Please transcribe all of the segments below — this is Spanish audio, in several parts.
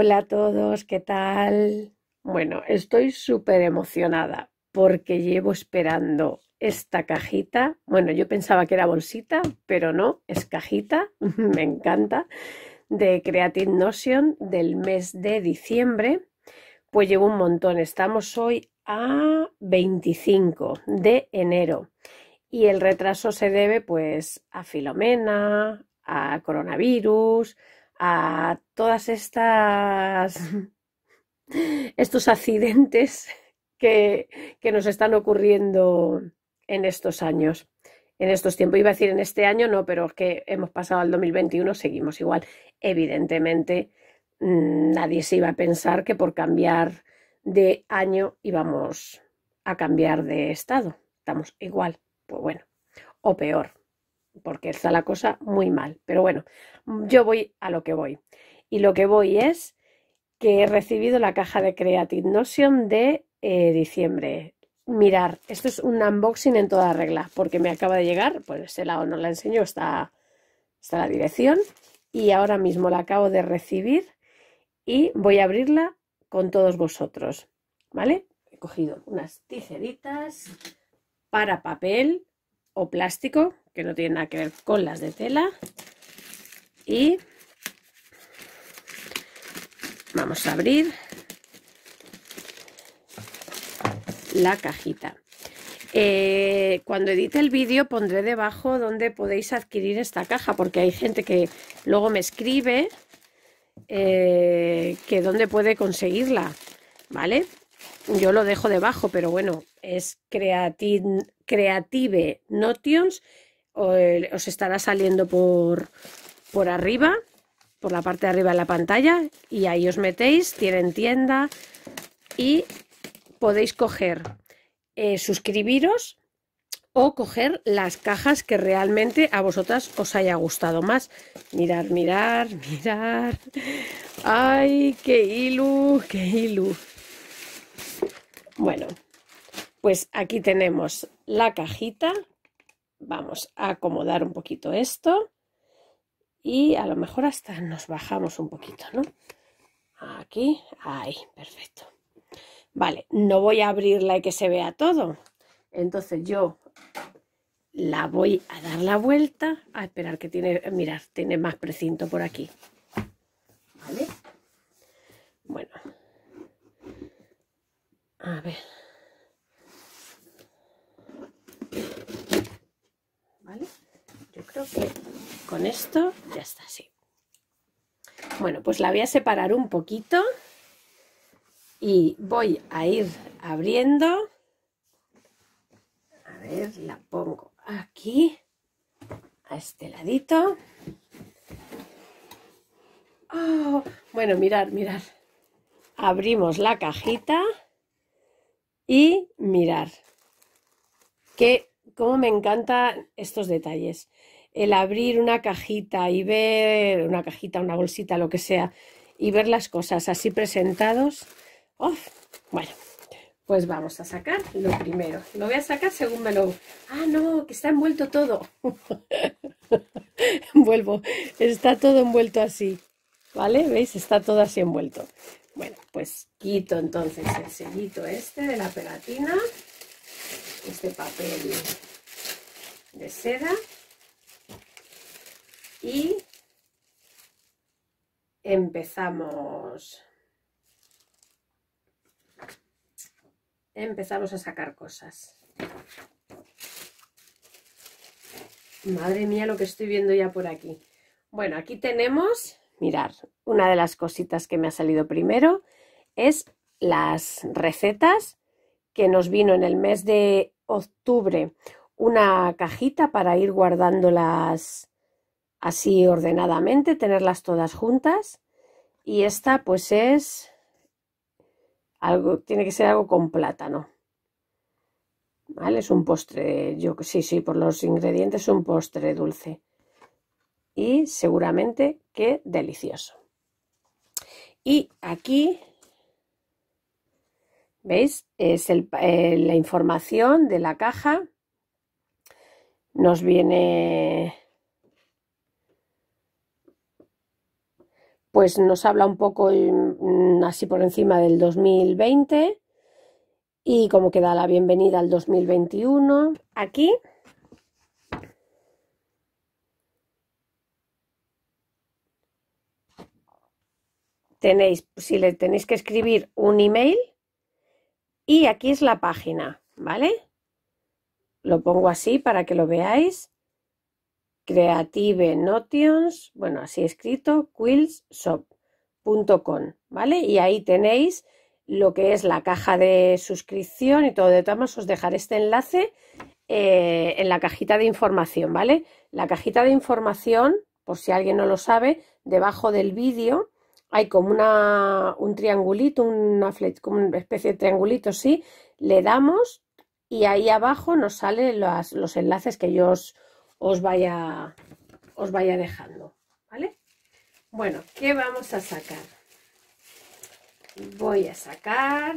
Hola a todos, ¿qué tal? Bueno, estoy súper emocionada porque llevo esperando esta cajita. Bueno, yo pensaba que era bolsita, pero no, es cajita, me encanta, de Creative Notion del mes de diciembre. Pues llevo un montón, estamos hoy a 25 de enero y el retraso se debe pues a Filomena, a coronavirus, a todas estas estos accidentes que, que, nos están ocurriendo en estos años, en estos tiempos. Iba a decir en este año, no, pero es que hemos pasado al 2021, seguimos igual. Evidentemente, mm, nadie se iba a pensar que por cambiar de año íbamos a cambiar de estado. Estamos igual, pues bueno, o peor porque está la cosa muy mal. Pero bueno, yo voy a lo que voy. Y lo que voy es que he recibido la caja de Creative Notion de eh, diciembre. Mirar, esto es un unboxing en toda regla, porque me acaba de llegar, Pues ese lado no la enseño, está, está la dirección, y ahora mismo la acabo de recibir y voy a abrirla con todos vosotros, ¿vale? He cogido unas tijeritas para papel o plástico, que no tiene nada que ver con las de tela. Y vamos a abrir la cajita. Eh, cuando edite el vídeo pondré debajo donde podéis adquirir esta caja, porque hay gente que luego me escribe eh, que dónde puede conseguirla, ¿vale? Yo lo dejo debajo, pero bueno, es Creative Notions os estará saliendo por, por arriba, por la parte de arriba de la pantalla y ahí os metéis, tienen tienda y podéis coger, eh, suscribiros o coger las cajas que realmente a vosotras os haya gustado más. Mirar, mirar, mirar. ¡Ay, qué ilu, qué ilu! Bueno, pues aquí tenemos la cajita Vamos a acomodar un poquito esto y a lo mejor hasta nos bajamos un poquito, ¿no? Aquí, ahí, perfecto. Vale, no voy a abrirla y que se vea todo. Entonces yo la voy a dar la vuelta, a esperar que tiene, mirad, tiene más precinto por aquí. ¿Vale? Bueno. A ver. Yo creo que con esto ya está así. Bueno, pues la voy a separar un poquito y voy a ir abriendo. A ver, la pongo aquí, a este ladito. Oh, bueno, mirar mirar Abrimos la cajita y mirar qué cómo me encantan estos detalles. El abrir una cajita y ver una cajita, una bolsita, lo que sea, y ver las cosas así presentados. ¡oh! bueno, pues vamos a sacar lo primero. Lo voy a sacar según me lo... Ah, no, que está envuelto todo. Vuelvo. Está todo envuelto así. ¿Vale? ¿Veis? Está todo así envuelto. Bueno, pues quito entonces el sellito este de la pegatina este papel de seda y empezamos empezamos a sacar cosas madre mía lo que estoy viendo ya por aquí bueno aquí tenemos mirar una de las cositas que me ha salido primero es las recetas que nos vino en el mes de octubre una cajita para ir guardándolas así ordenadamente, tenerlas todas juntas. Y esta pues es algo, tiene que ser algo con plátano. ¿Vale? Es un postre, yo sí, sí, por los ingredientes un postre dulce. Y seguramente que delicioso. Y aquí ¿Veis? Es eh, la información de la caja. Nos viene... Pues nos habla un poco mm, así por encima del 2020 y como que da la bienvenida al 2021. Aquí tenéis, si le tenéis que escribir un email, y aquí es la página, ¿vale? Lo pongo así para que lo veáis. Creative Notions, bueno, así escrito, quillshop.com, ¿vale? Y ahí tenéis lo que es la caja de suscripción y todo de todas Os dejaré este enlace eh, en la cajita de información, ¿vale? La cajita de información, por si alguien no lo sabe, debajo del vídeo hay como una, un triangulito, una como una especie de triangulito, sí, le damos y ahí abajo nos salen los, enlaces que yo os, os, vaya, os vaya dejando, ¿vale? Bueno, ¿qué vamos a sacar? Voy a sacar...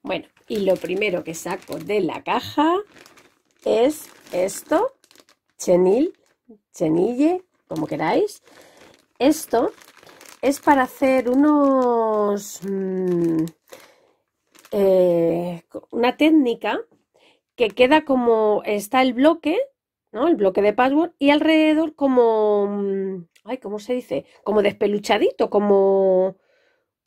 Bueno, y lo primero que saco de la caja es esto, chenil, chenille, como queráis. Esto es para hacer unos... Mm, eh, una técnica que queda como está el bloque, ¿no? El bloque de password y alrededor como... Mm, ay, ¿cómo se dice? Como despeluchadito, como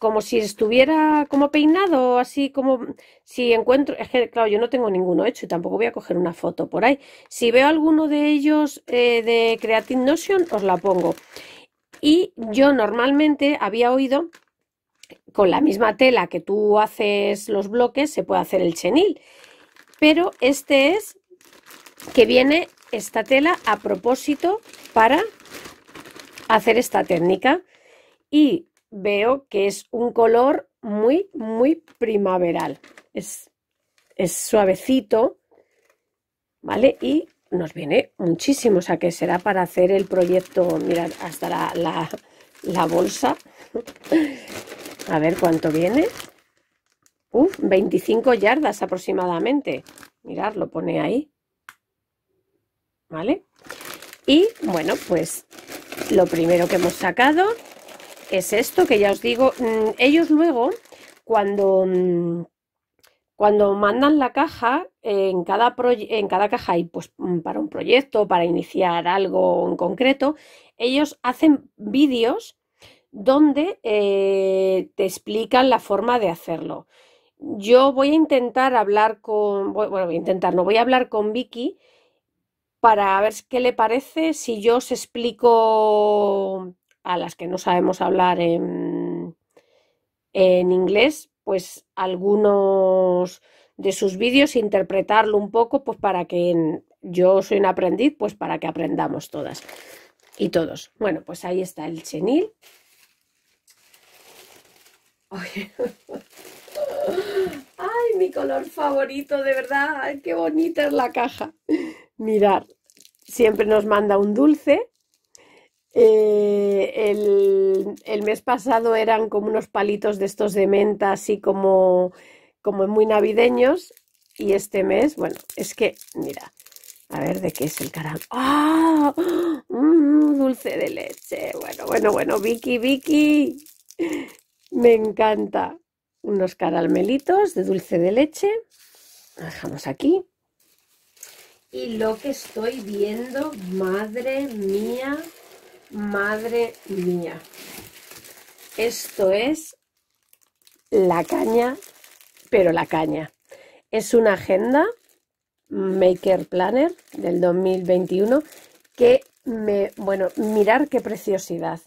como si estuviera como peinado, así como si encuentro, es que claro, yo no tengo ninguno hecho y tampoco voy a coger una foto por ahí. Si veo alguno de ellos eh, de Creative Notion, os la pongo. Y yo normalmente había oído con la misma tela que tú haces los bloques, se puede hacer el chenil. Pero este es que viene esta tela a propósito para hacer esta técnica. Y veo que es un color muy, muy primaveral. Es, es suavecito, ¿vale? Y nos viene muchísimo, o sea que será para hacer el proyecto, mirar hasta la, bolsa. A ver cuánto viene. Uf, 25 yardas aproximadamente. Mirad, lo pone ahí. ¿Vale? Y bueno, pues lo primero que hemos sacado es esto que ya os digo. Mm, ellos luego, cuando, mm, cuando mandan la caja, en cada, en cada caja hay pues mm, para un proyecto, para iniciar algo en concreto, ellos hacen vídeos donde eh, te explican la forma de hacerlo. Yo voy a intentar hablar con, bueno, voy a intentar, voy a hablar con Vicky para ver qué le parece si yo os explico a las que no sabemos hablar en, inglés, pues algunos de sus vídeos, interpretarlo un poco, pues para que yo soy un aprendiz, pues para que aprendamos todas y todos. Bueno, pues ahí está el chenil. Ay, mi color favorito, de verdad. Ay, qué bonita es la caja. Mirar, siempre nos manda un dulce eh, el, mes pasado eran como unos palitos de estos de menta, así como, como muy navideños. Y este mes, bueno, es que, mira, a ver de qué es el caramelo. ¡Ah! ¡Ah! Mm, dulce de leche. Bueno, bueno, bueno, Vicky, Vicky. Me encanta. Unos caramelitos de dulce de leche. Lo dejamos aquí. Y lo que estoy viendo, madre mía, Madre mía. Esto es la caña, pero la caña. Es una agenda Maker Planner del 2021 que me, bueno, mirar qué preciosidad.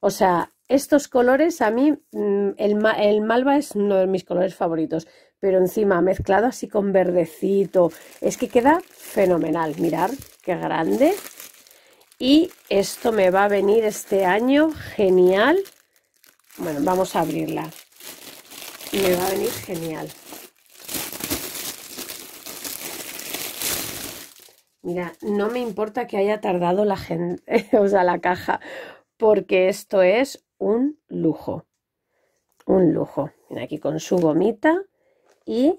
O sea, estos colores a mí, mm, el, el, malva es uno de mis colores favoritos, pero encima mezclado así con verdecito, es que queda fenomenal. Mirar qué grande, y esto me va a venir este año genial. Bueno, vamos a abrirla. Me va a venir genial. Mira, no me importa que haya tardado la gente, la caja, porque esto es un lujo. Un lujo. Mira, aquí con su gomita y...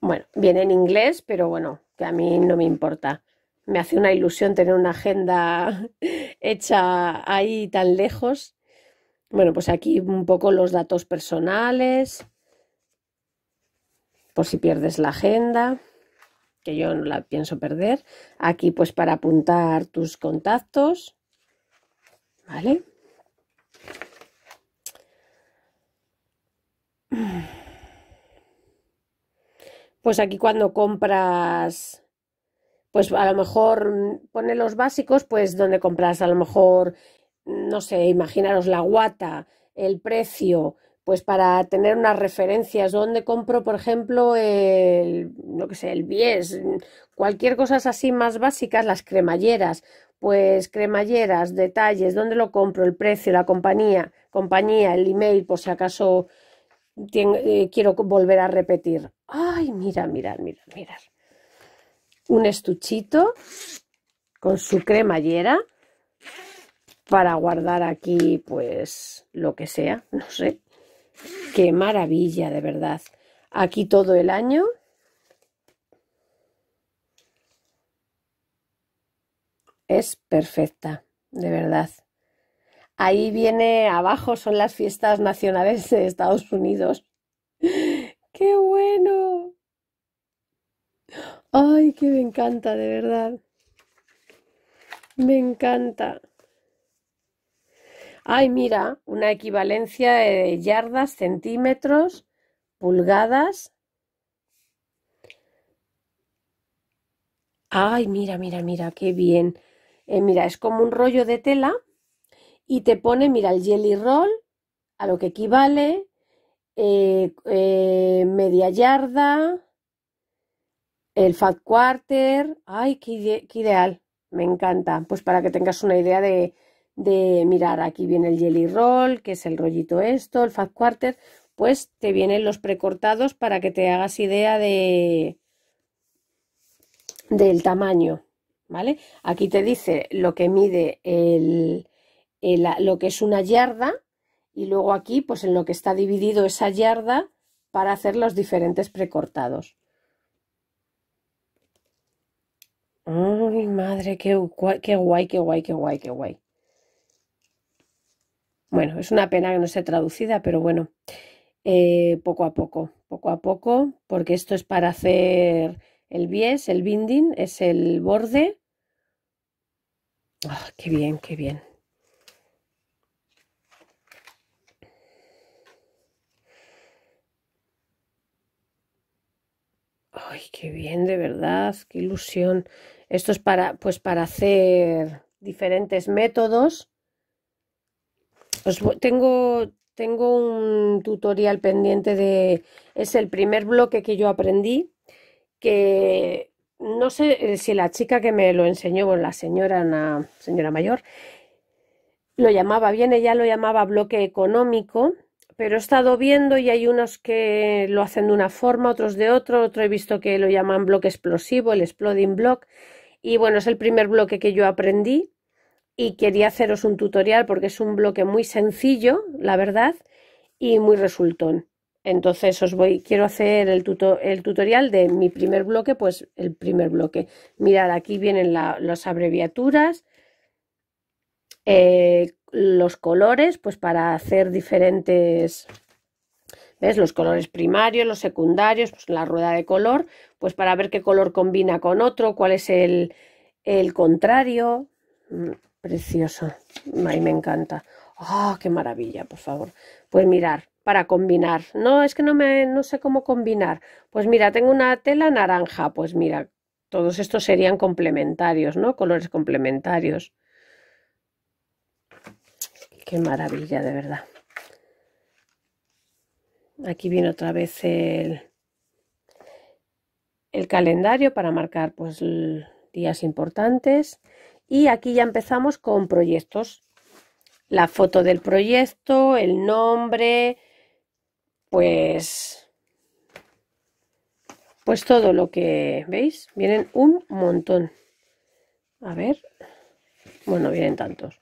Bueno, viene en inglés, pero bueno, que a mí no me importa me hace una ilusión tener una agenda hecha ahí tan lejos. Bueno, pues aquí un poco los datos personales, por si pierdes la agenda, que yo no la pienso perder. Aquí pues para apuntar tus contactos, ¿vale? Pues aquí cuando compras pues a lo mejor pone los básicos, pues donde compras a lo mejor, no sé, imaginaros la guata, el precio, pues para tener unas referencias, dónde compro, por ejemplo, el, lo que sé, el bies, cualquier cosas así más básicas, las cremalleras, pues cremalleras, detalles, dónde lo compro, el precio, la compañía, compañía, el email, por si acaso eh, quiero volver a repetir. Ay, mira, mira, mira mira un estuchito con su cremallera para guardar aquí pues lo que sea, no sé. Qué maravilla, de verdad. Aquí todo el año. Es perfecta, de verdad. Ahí viene abajo, son las fiestas nacionales de Estados Unidos. ¡Qué bueno! Ay, que me encanta, de verdad. Me encanta. Ay, mira, una equivalencia de yardas, centímetros, pulgadas. Ay, mira, mira, mira, qué bien. Eh, mira, es como un rollo de tela y te pone, mira, el jelly roll, a lo que equivale, eh, eh, media yarda, el Fat Quarter, ay, qué, ideal, me encanta. Pues para que tengas una idea de, mirar, aquí viene el Jelly Roll, que es el rollito esto, el Fat Quarter, pues te vienen los precortados para que te hagas idea de del tamaño, ¿vale? Aquí te dice lo que mide el, lo que es una yarda y luego aquí pues en lo que está dividido esa yarda para hacer los diferentes precortados. mi madre, qué guay, qué guay, qué guay, qué guay, Bueno, es una pena que no esté traducida, pero bueno, eh, poco a poco, poco a poco, porque esto es para hacer el bies, el binding, es el borde. Ah, qué bien, qué bien. Ay, qué bien, de verdad, qué ilusión. Esto es para, pues para hacer diferentes métodos. tengo, tengo un tutorial pendiente de... Es el primer bloque que yo aprendí, que no sé si la chica que me lo enseñó, la señora, señora mayor, lo llamaba bien, ella lo llamaba bloque económico, pero he estado viendo y hay unos que lo hacen de una forma, otros de otro, otro he visto que lo llaman bloque explosivo, el exploding block, y bueno, es el primer bloque que yo aprendí y quería haceros un tutorial porque es un bloque muy sencillo, la verdad, y muy resultón. Entonces os voy, quiero hacer el, el tutorial de mi primer bloque, pues el primer bloque. Mirad, aquí vienen las abreviaturas, eh, los colores, pues para hacer diferentes, ¿ves? Los colores primarios, los secundarios, pues la rueda de color, pues para ver qué color combina con otro, cuál es el, el contrario. Mm, precioso, mí me encanta. ¡Oh, qué maravilla, por favor! Pues mirar, para combinar. No, es que no, me, no sé cómo combinar. Pues mira, tengo una tela naranja, pues mira, todos estos serían complementarios, ¿no? Colores complementarios. Qué maravilla, de verdad. Aquí viene otra vez el, el calendario para marcar pues, días importantes. Y aquí ya empezamos con proyectos. La foto del proyecto, el nombre, pues pues todo lo que veis vienen un montón a ver bueno vienen tantos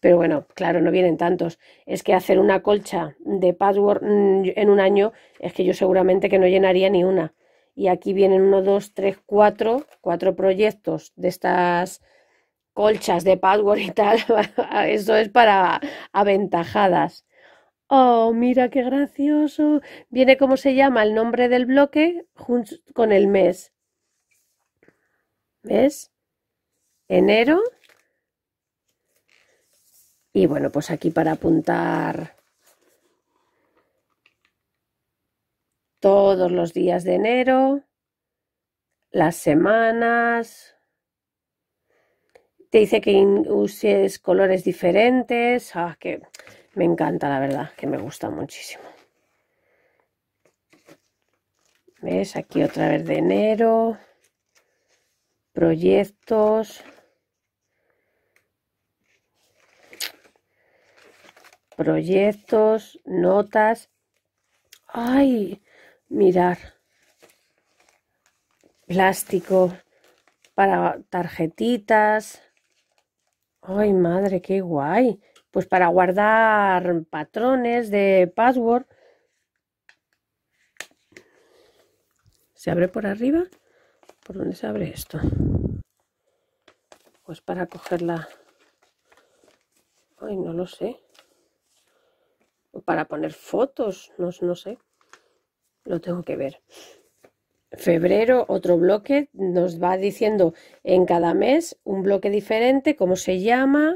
pero bueno, claro, no vienen tantos. Es que hacer una colcha de password mm, en un año es que yo seguramente que no llenaría ni una. Y aquí vienen uno, dos, tres, cuatro, cuatro proyectos de estas colchas de password y tal. Eso es para aventajadas. Oh, mira qué gracioso. Viene como se llama el nombre del bloque con el mes. ¿Ves? Enero, y bueno, pues aquí para apuntar todos los días de enero, las semanas. Te dice que uses colores diferentes. Ah, que me encanta, la verdad, que me gusta muchísimo. ¿Ves? Aquí otra vez de enero. Proyectos. proyectos, notas. ¡Ay! Mirar. Plástico para tarjetitas. ¡Ay, madre, qué guay! Pues para guardar patrones de password. ¿Se abre por arriba? ¿Por dónde se abre esto? Pues para cogerla. Ay, no lo sé para poner fotos, no, no sé. Lo tengo que ver. Febrero, otro bloque, nos va diciendo en cada mes un bloque diferente, cómo se llama.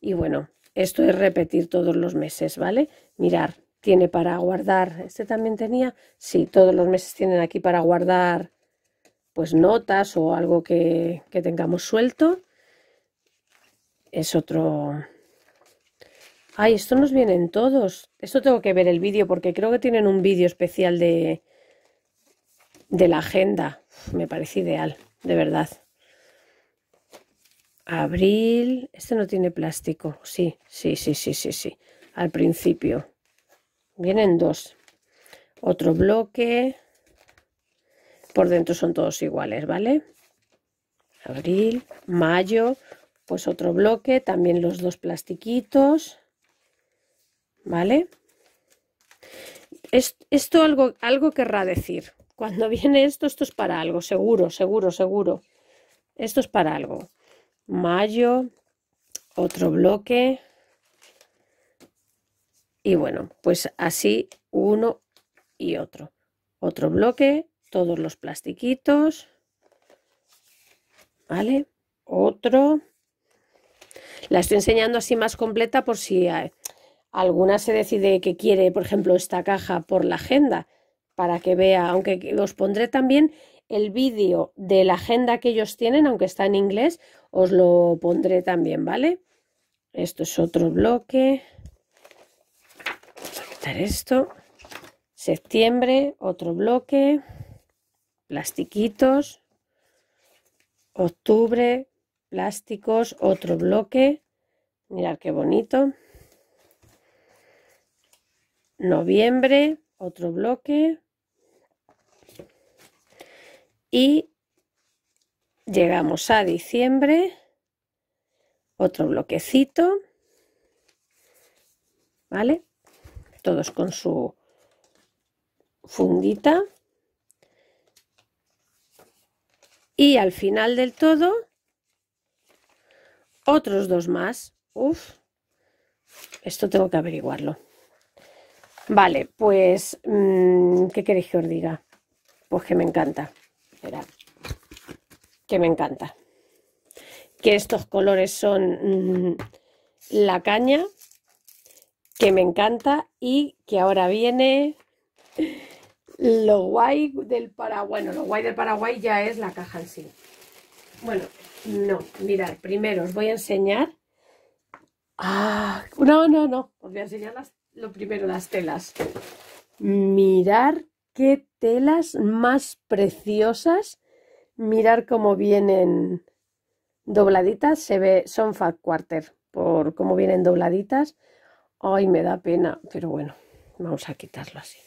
Y bueno, esto es repetir todos los meses, ¿vale? Mirar, tiene para guardar, este también tenía, sí, todos los meses tienen aquí para guardar pues notas o algo que tengamos suelto. Es otro, Ay, esto nos vienen todos. Esto tengo que ver el vídeo porque creo que tienen un vídeo especial de, la agenda. me parece ideal, de verdad. Abril. Este no tiene plástico. Sí, sí, sí, sí, sí, sí. Al principio. Vienen dos. Otro bloque. Por dentro son todos iguales, ¿vale? Abril, mayo. Pues otro bloque. También los dos plastiquitos. ¿Vale? Esto, algo, algo querrá decir. Cuando viene esto, esto es para algo, seguro, seguro, seguro. Esto es para algo. Mayo, otro bloque. Y bueno, pues así uno y otro. Otro bloque, todos los plastiquitos. ¿Vale? Otro. La estoy enseñando así más completa por si hay, Alguna se decide que quiere, por ejemplo, esta caja por la agenda, para que vea, aunque os pondré también el vídeo de la agenda que ellos tienen, aunque está en inglés, os lo pondré también, ¿vale? Esto es otro bloque. a quitar esto. Septiembre, otro bloque. Plastiquitos. Octubre, plásticos, otro bloque. Mirad qué bonito noviembre, otro bloque. Y llegamos a diciembre, otro bloquecito. ¿Vale? Todos con su fundita. Y al final del todo, otros dos más. Uf, esto tengo que averiguarlo. Vale, pues, mm, ¿qué queréis que os diga? Pues que me encanta. Esperad. Que me encanta. Que estos colores son mm, la caña, que me encanta y que ahora viene lo guay del Paraguay. Bueno, lo guay del Paraguay ya es la caja en sí. Bueno, no, mirad, primero os voy a enseñar. Ah, no, no, no, os voy a enseñar las lo primero, las telas. Mirar qué telas más preciosas. Mirar cómo vienen dobladitas. Se ve, son fat quarter por cómo vienen dobladitas. Ay, me da pena, pero bueno, vamos a quitarlo así.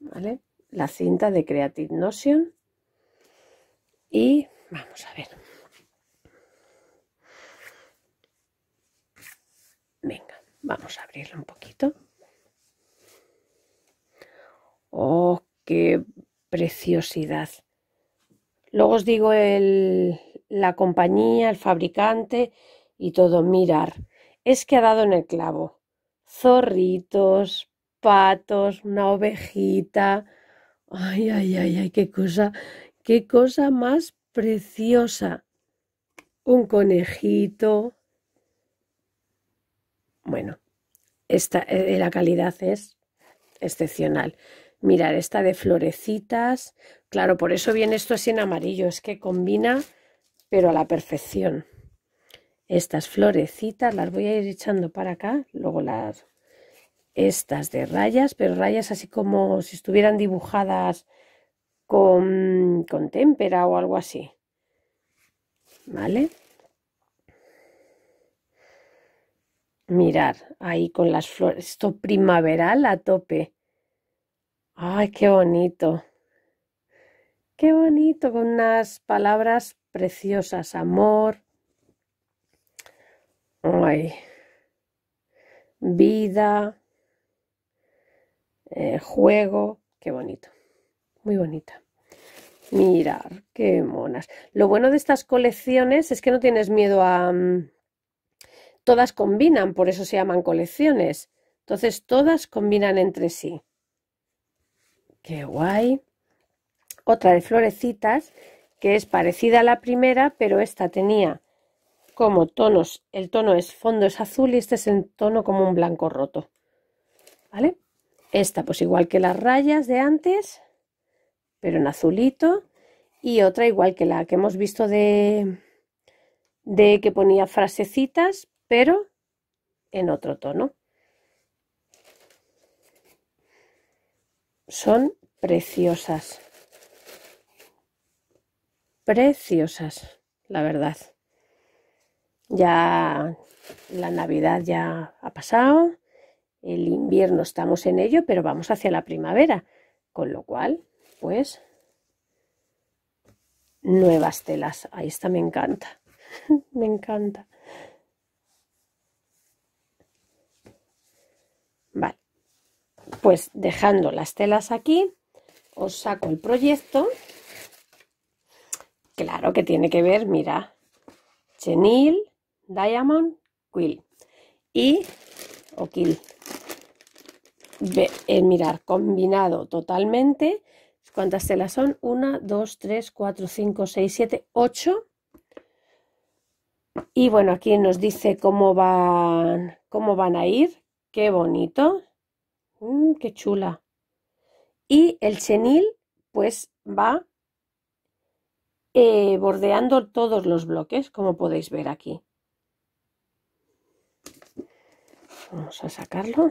¿Vale? La cinta de Creative Notion. Y vamos a ver. Vamos a abrirlo un poquito. ¡Oh, qué preciosidad! Luego os digo la compañía, el fabricante y todo. Mirar, es que ha dado en el clavo. Zorritos, patos, una ovejita. Ay, ay, ay, ay, qué cosa, qué cosa más preciosa. Un conejito. Bueno, esta, eh, eh, la calidad es excepcional. Mirar esta de florecitas. Claro, por eso viene esto así en amarillo. Es que combina, pero a la perfección. Estas florecitas las voy a ir echando para acá. Luego las... Estas de rayas, pero rayas así como si estuvieran dibujadas con, con témpera o algo así. ¿Vale? Mirar ahí con las flores, esto primaveral a tope. Ay, qué bonito. Qué bonito, con unas palabras preciosas, amor. Ay. Vida. Eh, juego. Qué bonito. Muy bonita. Mirar, qué monas. Lo bueno de estas colecciones es que no tienes miedo a... Mm, todas combinan, por eso se llaman colecciones. Entonces todas combinan entre sí. Qué guay. Otra de florecitas que es parecida a la primera, pero esta tenía como tonos, el tono es fondo es azul y este es en tono como un blanco roto. ¿Vale? Esta pues igual que las rayas de antes, pero en azulito y otra igual que la que hemos visto de de que ponía frasecitas, pero en otro tono. Son preciosas. Preciosas, la verdad. Ya la Navidad ya ha pasado, el invierno estamos en ello, pero vamos hacia la primavera, con lo cual, pues, nuevas telas. Ahí está, me encanta, me encanta. pues dejando las telas aquí, os saco el proyecto. Claro que tiene que ver, mira, chenil, diamond, quill y o quill. Eh, mirar, combinado totalmente. ¿Cuántas telas son? 1, 2, 3, 4, 5, 6, 7, 8. Y bueno, aquí nos dice cómo van, cómo van a ir. Qué bonito. Mm, qué chula. Y el chenil, pues va eh, bordeando todos los bloques, como podéis ver aquí. Vamos a sacarlo.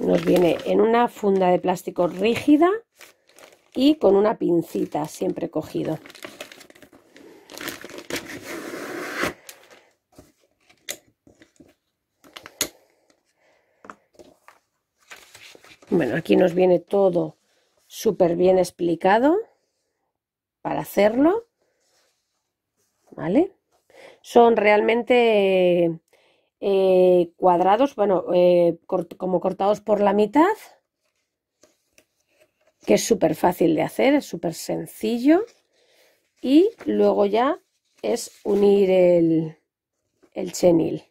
Nos viene en una funda de plástico rígida y con una pincita siempre cogido. Bueno, aquí nos viene todo súper bien explicado para hacerlo. ¿Vale? Son realmente eh, cuadrados, bueno, eh, como cortados por la mitad, que es súper fácil de hacer, es súper sencillo. Y luego ya es unir el, el chenil.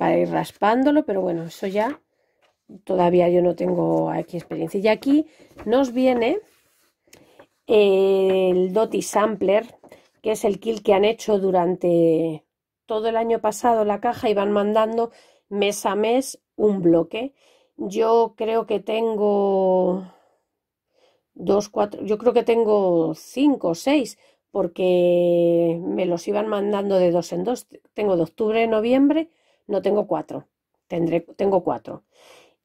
para ir raspándolo, pero bueno, eso ya todavía yo no tengo aquí experiencia. Y aquí nos viene el Doti Sampler, que es el kill que han hecho durante todo el año pasado la caja iban mandando mes a mes un bloque. Yo creo que tengo dos, cuatro, yo creo que tengo cinco o seis, porque me los iban mandando de dos en dos. Tengo de octubre, noviembre, no tengo cuatro, tendré, tengo cuatro.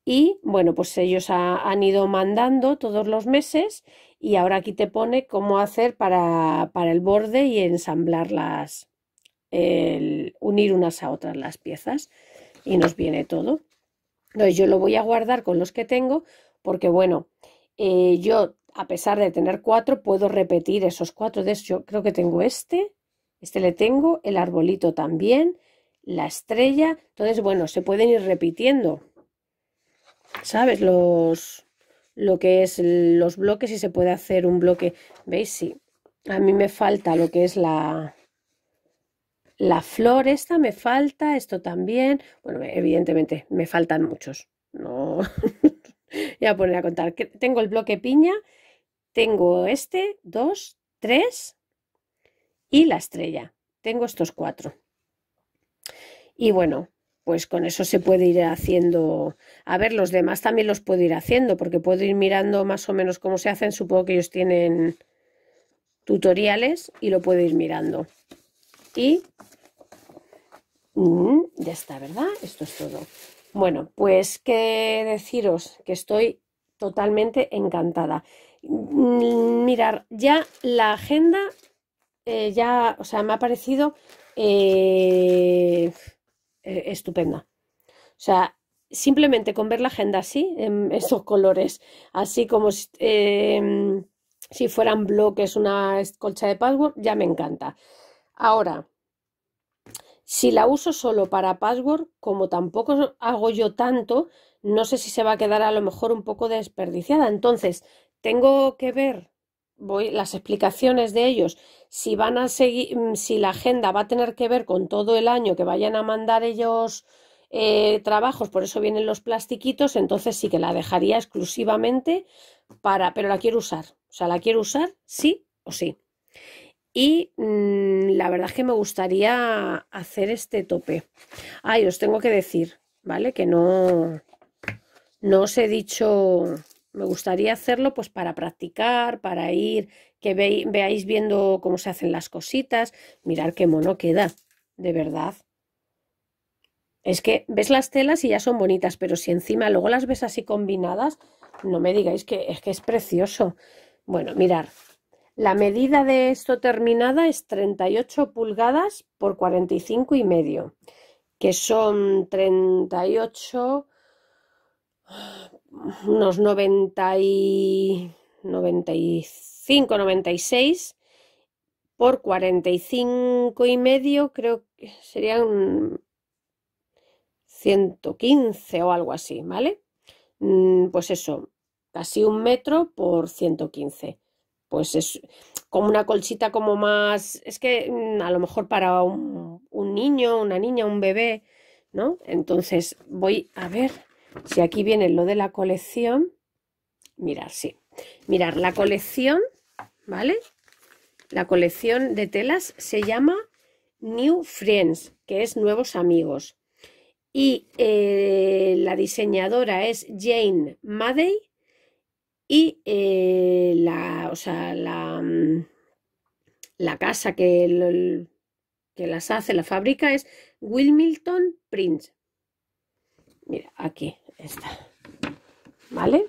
Y bueno, pues ellos han ido mandando todos los meses y ahora aquí te pone cómo hacer para, para el borde y ensamblar las, unir unas a otras las piezas y nos viene todo. Entonces yo lo voy a guardar con los que tengo porque bueno, eh, yo a pesar de tener cuatro puedo repetir esos cuatro. De hecho, yo creo que tengo este, este le tengo, el arbolito también, la estrella. Entonces, bueno, se pueden ir repitiendo, ¿sabes? Los, lo que es los bloques y se puede hacer un bloque. ¿Veis? Sí. A mí me falta lo que es la, la flor, esta me falta, esto también. Bueno, evidentemente me faltan muchos. No, ya a poner a contar. Tengo el bloque piña, tengo este, dos, tres y la estrella. Tengo estos cuatro. Y bueno, pues con eso se puede ir haciendo. A ver, los demás también los puedo ir haciendo, porque puedo ir mirando más o menos cómo se hacen. Supongo que ellos tienen tutoriales y lo puedo ir mirando. Y mm, ya está, ¿verdad? Esto es todo. Bueno, pues qué deciros, que estoy totalmente encantada. Mm, mirar, ya la agenda, eh, ya, o sea, me ha parecido... Eh, eh, estupenda. O sea, simplemente con ver la agenda así, en esos colores, así como em, si fueran bloques, una colcha de password, ya me encanta. Ahora, si la uso solo para password, como tampoco hago yo tanto, no sé si se va a quedar a lo mejor un poco desperdiciada. Entonces, tengo que ver voy, las explicaciones de ellos, si van a seguir, mm, si la agenda va a tener que ver con todo el año que vayan a mandar ellos eh, trabajos, por eso vienen los plastiquitos, entonces sí que la dejaría exclusivamente para, pero la quiero usar, o sea, la quiero usar sí o sí. Y mm, la verdad es que me gustaría hacer este tope. Ay, os tengo que decir, ¿vale? Que no, no os he dicho me gustaría hacerlo pues para practicar, para ir, que veáis viendo cómo se hacen las cositas. Mirar qué mono queda, de verdad. Es que ves las telas y ya son bonitas, pero si encima luego las ves así combinadas, no me digáis que es que es precioso. Bueno, mirar. La medida de esto terminada es 38 pulgadas por 45 y medio, que son 38 unos 95, 96 por 45 y medio, creo que serían 115 o algo así, ¿vale? Mm, pues eso, casi un metro por 115. Pues es como una colchita como más, es que mm, a lo mejor para un niño, una niña, un bebé, ¿no? Entonces voy a ver si aquí viene lo de la colección, mirar, sí. Mirar, la colección, ¿vale? La colección de telas se llama New Friends, que es Nuevos Amigos. Y eh, la diseñadora es Jane Madey y eh, la, o sea, la, mm, la casa que, que las hace, la fábrica es Wilmington Prince. Mira, aquí, esta. ¿Vale?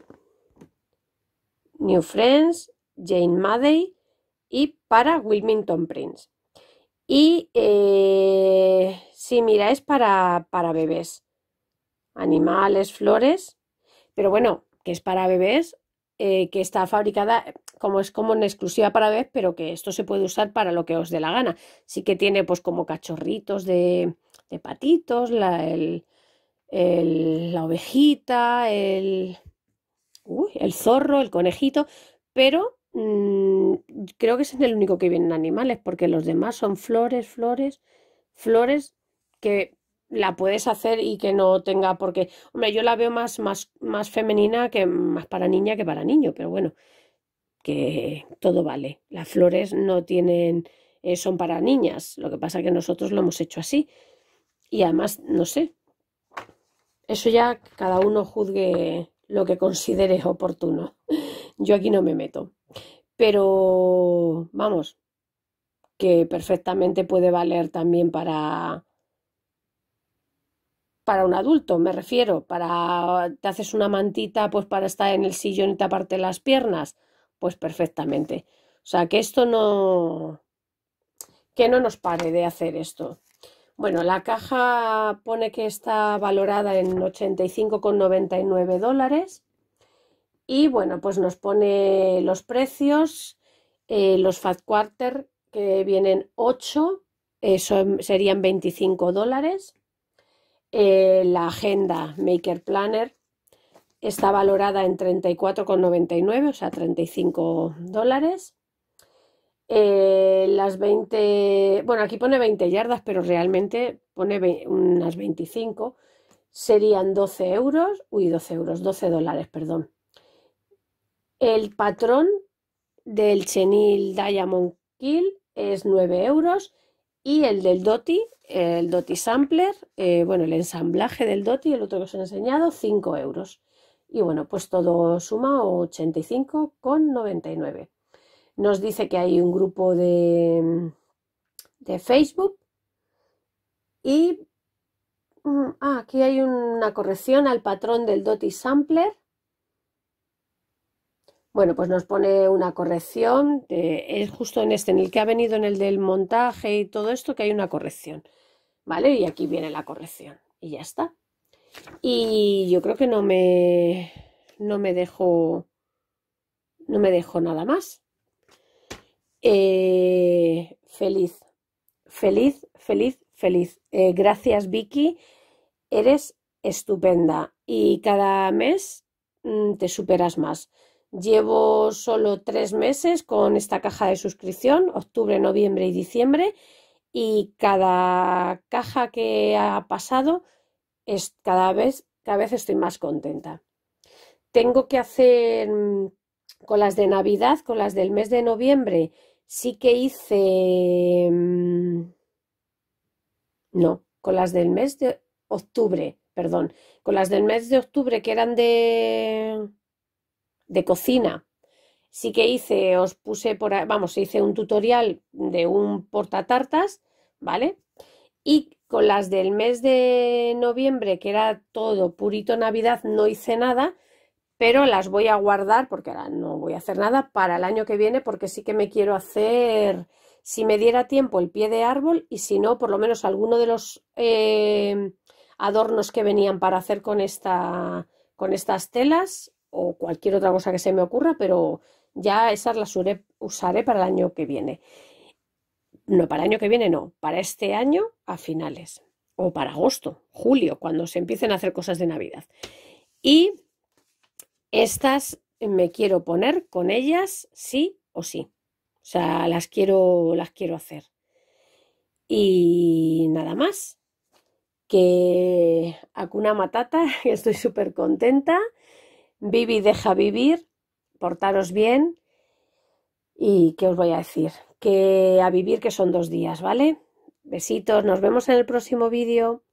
New Friends, Jane Maddy y para Wilmington Prince. Y eh, si miráis para, para bebés, animales, flores, pero bueno, que es para bebés, eh, que está fabricada como es como en exclusiva para bebés, pero que esto se puede usar para lo que os dé la gana. Sí que tiene pues como cachorritos de, de patitos, la, el, la ovejita, el, el zorro, el conejito, pero mm, creo que es el único que vienen animales, porque los demás son flores, flores, flores que la puedes hacer y que no tenga porque hombre yo la veo más más más femenina que más para niña que para niño pero bueno que todo vale las flores no tienen eh, son para niñas lo que pasa que nosotros lo hemos hecho así y además no sé eso ya cada uno juzgue lo que considere oportuno. Yo aquí no me meto. Pero vamos, que perfectamente puede valer también para para un adulto, me refiero, para te haces una mantita pues para estar en el sillón y taparte las piernas, pues perfectamente. O sea, que esto no que no nos pare de hacer esto. Bueno, la caja pone que está valorada en 85,99 dólares. Y bueno, pues nos pone los precios, eh, los Fat Quarter que vienen 8, eh, serían 25 dólares. Eh, la agenda Maker Planner está valorada en 34,99, o sea, 35 dólares. Eh, las 20, bueno, aquí pone 20 yardas, pero realmente pone unas 25, serían 12 euros, uy, 12 euros, 12 dólares, perdón. El patrón del chenil Diamond Kill es 9 euros y el del Doti, el Doti Sampler, eh, bueno, el ensamblaje del Doti, el otro que os he enseñado, 5 euros. Y bueno, pues todo suma 85,99. Nos dice que hay un grupo de, Facebook y mm, ah, aquí hay una corrección al patrón del Doti Sampler. Bueno, pues nos pone una corrección, es justo en este, en el que ha venido en el del montaje y todo esto, que hay una corrección. ¿Vale? Y aquí viene la corrección. Y ya está. Y yo creo que no me, no me dejo, no me dejo nada más. Eh, feliz, feliz, feliz, feliz. Eh, gracias Vicky, eres estupenda y cada mes mm, te superas más. Llevo solo tres meses con esta caja de suscripción, octubre, noviembre y diciembre, y cada caja que ha pasado es cada vez, cada vez estoy más contenta. Tengo que hacer mm, con las de Navidad, con las del mes de noviembre, sí que hice... Mm, no, con las del mes de octubre, perdón, con las del mes de octubre que eran de, de cocina. Sí que hice, os puse por, vamos, hice un tutorial de un portatartas, ¿vale? Y con las del mes de noviembre, que era todo purito Navidad, no hice nada, pero las voy a guardar porque ahora no voy a hacer nada para el año que viene porque sí que me quiero hacer, si me diera tiempo, el pie de árbol y si no, por lo menos alguno de los em, adornos que venían para hacer con, esta, con estas telas o cualquier otra cosa que se me ocurra, pero ya esas las usaré para el año que viene. No, para el año que viene no, para este año a finales o para agosto, julio, cuando se empiecen a hacer cosas de Navidad. Y estas me quiero poner con ellas sí o sí. O sea, las quiero, las quiero hacer. Y nada más. Que cuna Matata, estoy súper contenta. Vivi deja vivir, portaros bien. ¿Y qué os voy a decir? Que a vivir que son dos días, ¿vale? Besitos, nos vemos en el próximo vídeo.